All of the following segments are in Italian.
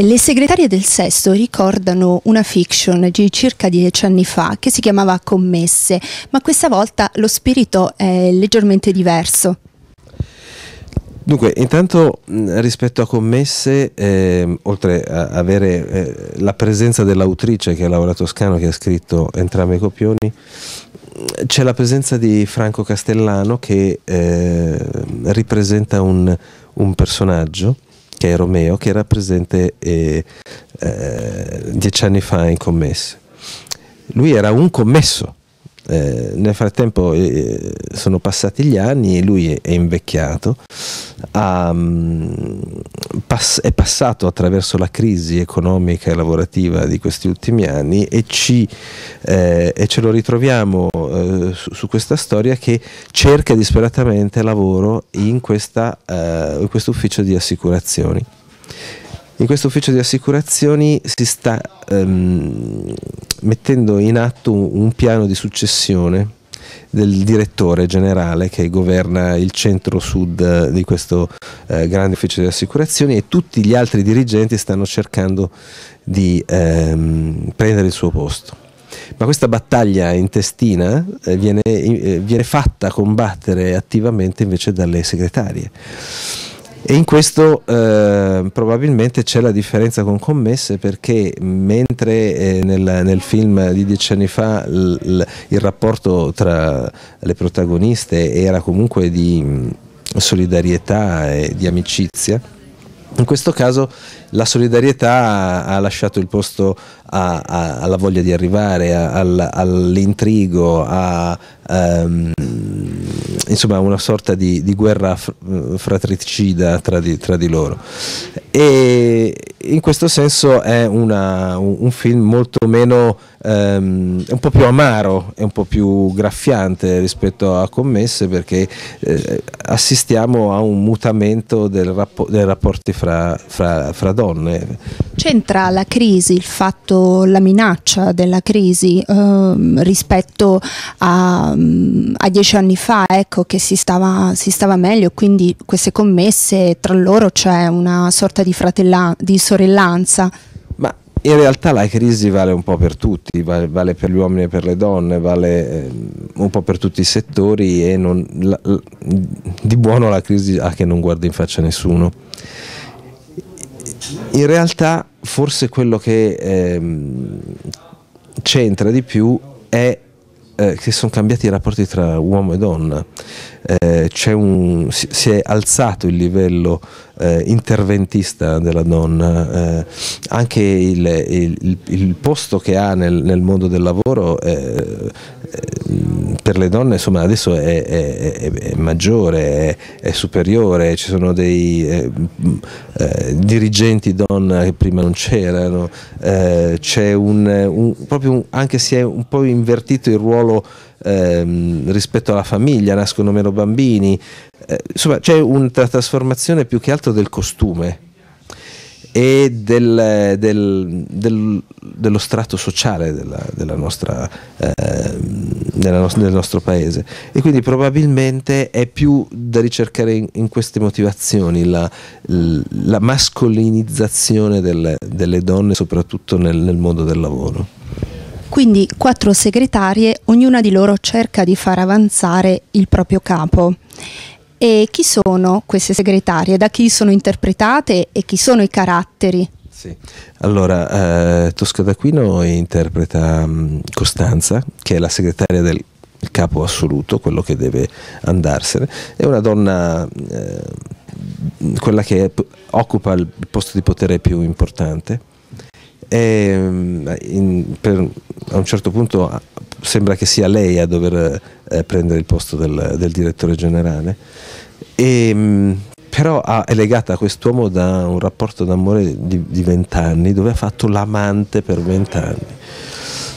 Eh, le segretarie del Sesto ricordano una fiction di circa dieci anni fa che si chiamava Commesse, ma questa volta lo spirito è leggermente diverso. Dunque, intanto mm, rispetto a Commesse, eh, oltre a avere eh, la presenza dell'autrice che è Laura Toscano che ha scritto entrambi i copioni, c'è la presenza di Franco Castellano che eh, ripresenta un, un personaggio che è Romeo, che era presente eh, eh, dieci anni fa in commesse. Lui era un commesso. Eh, nel frattempo eh, sono passati gli anni e lui è invecchiato Mm, è passato attraverso la crisi economica e lavorativa di questi ultimi anni e, ci, eh, e ce lo ritroviamo eh, su, su, questa storia che cerca disperatamente lavoro in, questa, eh, in questo ufficio di assicurazioni. In questo ufficio di assicurazioni si sta ehm, mettendo in atto un, un piano di successione del direttore generale che governa il centro-sud eh, di questo eh, grande ufficio di assicurazioni e tutti gli altri dirigenti stanno cercando di ehm, prendere il suo posto. Ma questa battaglia intestina eh, viene, eh, viene fatta combattere attivamente invece dalle segretarie e in questo eh, probabilmente c'è la differenza con Commesse perché mentre eh, nel, nel, film di dieci anni fa l, l, il rapporto tra le protagoniste era comunque di mm, solidarietà e di amicizia, in questo caso la solidarietà ha lasciato il posto a, a, alla voglia di arrivare, a, all'intrigo, a um, insomma una sorta di, di guerra fratricida tra di, tra di, loro. E in questo senso è una, un, un, film molto meno, um, un po' più amaro e un po' più graffiante rispetto a Commesse perché eh, assistiamo a un mutamento del rappo- dei rapporti fra, fra, fra donne. C'entra la crisi, il fatto, la minaccia della crisi eh, rispetto a, mm, a, dieci anni fa, ecco, che si stava, si stava, meglio, quindi queste commesse tra loro c'è una sorta di, di sorellanza. Ma in realtà la crisi vale un po' per tutti, vale, vale per gli uomini e per le donne, vale eh, un po' per tutti i settori e non, la, la, di buono la crisi ha che non guarda in faccia nessuno in realtà forse quello che ehm, c'entra di più è eh, che sono cambiati i rapporti tra uomo e donna, eh, un, si, è alzato il livello eh, interventista della donna, eh, anche il, il, il, posto che ha nel, nel mondo del lavoro eh, eh, per le donne insomma, adesso è, è, è, è maggiore, è, superiore, ci sono dei eh, eh, dirigenti donna che prima non c'erano, eh, c'è un, un, proprio un, anche se è un po' invertito il ruolo ehm, rispetto alla famiglia, nascono meno bambini, eh, insomma c'è una trasformazione più che altro del costume e del, del, del, dello strato sociale della, della nostra, eh, della no- del nostro paese. E quindi probabilmente è più da ricercare in, in queste motivazioni la, la mascolinizzazione delle, delle, donne, soprattutto nel, nel mondo del lavoro. Quindi quattro segretarie, ognuna di loro cerca di far avanzare il proprio capo. E chi sono queste segretarie? Da chi sono interpretate e chi sono i caratteri? Sì. Allora, eh, Tosca d'Aquino interpreta um, Costanza, che è la segretaria del capo assoluto, quello che deve andarsene. È una donna, eh, quella che è, occupa il posto di potere più importante. E, mm, in, per, a un certo punto sembra che sia lei a dover eh, prendere il posto del, del direttore generale. E, ehm, mh, però ha, è legata a quest'uomo da un rapporto d'amore di vent'anni dove ha fatto l'amante per vent'anni.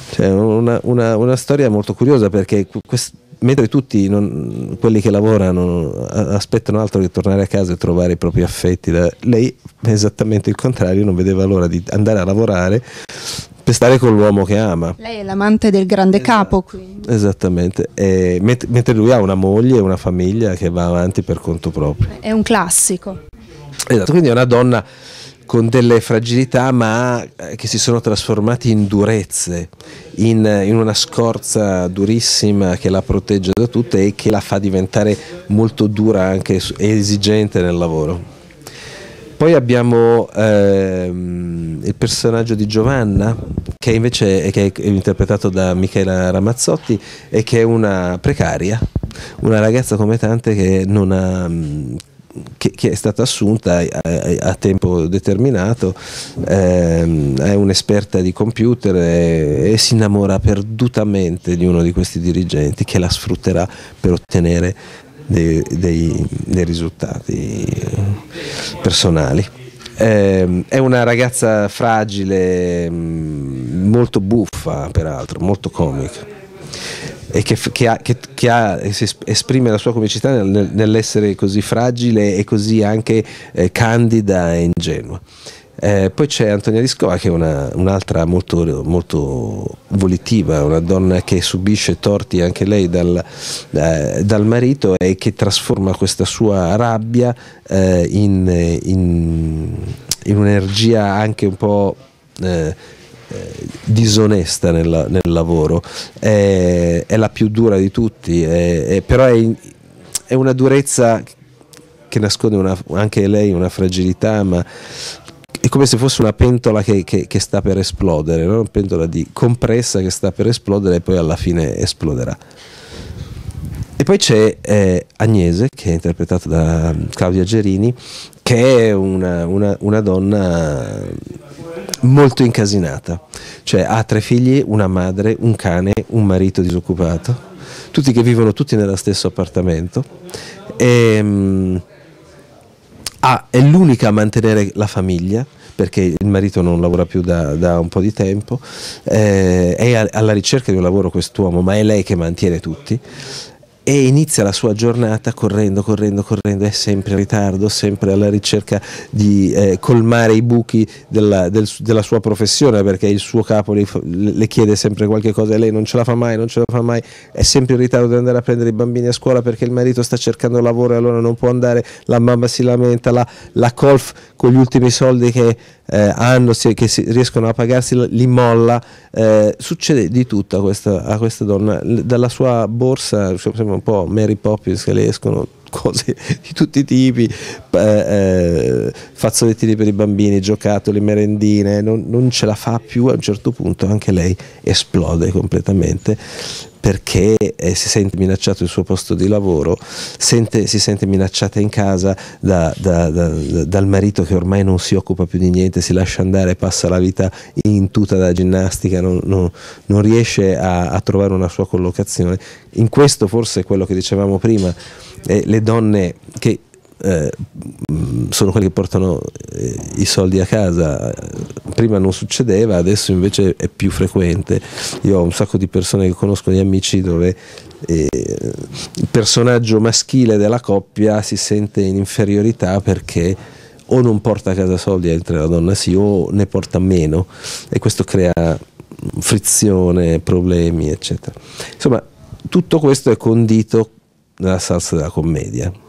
Cioè, una, una, una, storia molto curiosa perché quest, mentre tutti non, quelli che lavorano aspettano altro che tornare a casa e trovare i propri affetti, da, lei esattamente il contrario, non vedeva l'ora di andare a lavorare per stare con l'uomo che ama. Lei è l'amante del grande esatto. capo, quindi. Esattamente, e, mentre lui ha una moglie e una famiglia che va avanti per conto proprio. È un classico. Esatto, quindi è una donna con delle fragilità ma eh, che si sono trasformate in durezze, in, in, una scorza durissima che la protegge da tutte e che la fa diventare molto dura anche e esigente nel lavoro. Poi abbiamo ehm, il personaggio di Giovanna, che invece è, che è interpretato da Michela Ramazzotti e che è una precaria, una ragazza come tante che non ha... che, che, è stata assunta a, eh, a, eh, a tempo determinato, ehm, è un'esperta di computer e, e, si innamora perdutamente di uno di questi dirigenti che la sfrutterà per ottenere dei, dei, dei risultati personali. Eh, è una ragazza fragile, mm, molto buffa peraltro, molto comica e che, che, ha, che, che ha, esprime la sua comicità nel, nell'essere così fragile e così anche eh, candida e ingenua. Eh, poi c'è Antonia Riscova che è una, un'altra molto, molto volitiva, una donna che subisce torti anche lei dal, eh, dal marito e che trasforma questa sua rabbia eh, in, in, in, un'energia anche un po' eh, eh, disonesta nel, nel lavoro. È, è, la più dura di tutti, è, è, però è, una durezza che nasconde una, anche lei una fragilità, ma come se fosse una pentola che, che, che sta per esplodere, no? una pentola di compressa che sta per esplodere e poi alla fine esploderà. E poi c'è eh, Agnese, che è interpretata da mm, Claudia Gerini, che è una, una, una donna molto incasinata, cioè ha tre figli, una madre, un cane, un marito disoccupato, tutti che vivono tutti nello stesso appartamento. E, ehm, ah, è l'unica a mantenere la famiglia perché il marito non lavora più da, da un po' di tempo, eh, è alla ricerca di un lavoro quest'uomo, ma è lei che mantiene tutti, e inizia la sua giornata correndo, correndo, correndo, è sempre in ritardo, sempre alla ricerca di eh, colmare i buchi della, del, della, sua professione perché il suo capo le, le, chiede sempre qualche cosa e lei non ce la fa mai, non ce la fa mai, è sempre in ritardo di andare a prendere i bambini a scuola perché il marito sta cercando lavoro e allora non può andare, la mamma si lamenta, la, la colf con gli ultimi soldi che eh, hanno, che si, riescono a pagarsi l'immolla, eh, succede di tutto a questa, a questa donna, L dalla sua borsa, cioè, sembra un po' Mary Poppins che le escono cose di tutti i tipi, eh, eh, fazzolettini per i bambini, giocattoli, merendine, non, non ce la fa più, a un certo punto anche lei esplode completamente perché eh, si sente minacciato il suo posto di lavoro, sente, si sente minacciata in casa da, da, da, dal marito che ormai non si occupa più di niente, si lascia andare, passa la vita in tuta da ginnastica, non, non, non riesce a, a trovare una sua collocazione. In questo forse quello che dicevamo prima, eh, le donne che eh, sono quelli che portano eh, i soldi a casa. Prima non succedeva, adesso invece è più frequente. Io ho un sacco di persone che conosco, di amici, dove eh, il personaggio maschile della coppia si sente in inferiorità perché o non porta a casa soldi mentre la donna sì o ne porta meno e questo crea frizione, problemi eccetera. Insomma tutto questo è condito nella salsa della commedia.